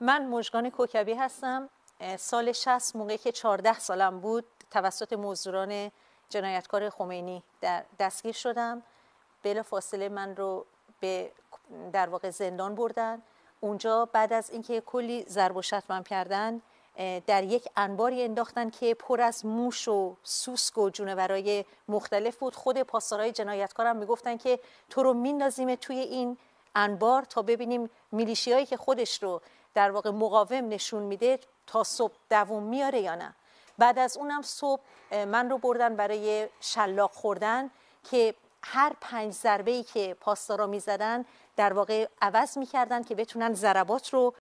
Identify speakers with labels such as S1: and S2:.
S1: من مجگان کوکبی هستم سال 60 موقعی که 14 سالم بود توسط مزدوران جنایتکار خمینی در دستگیر شدم بلا فاصله من رو به در واقع زندان بردن اونجا بعد از اینکه کلی ضرب و شتمم کردن در یک انباری انداختن که پر از موش و سوسک و جونورای مختلف بود خود پاسدارهای جنایتکارم میگفتن که تو رو میندازیم توی این انبار تا ببینیم میلیشیایی که خودش رو در واقع مقاوم نشون میده تا صبح دووم میاره یا نه بعد از اونم صبح من رو بردن برای شلاق خوردن که هر پنج ضربه ای که پاسدارا میزدن در واقع عوض میکردن که بتونن ضربات رو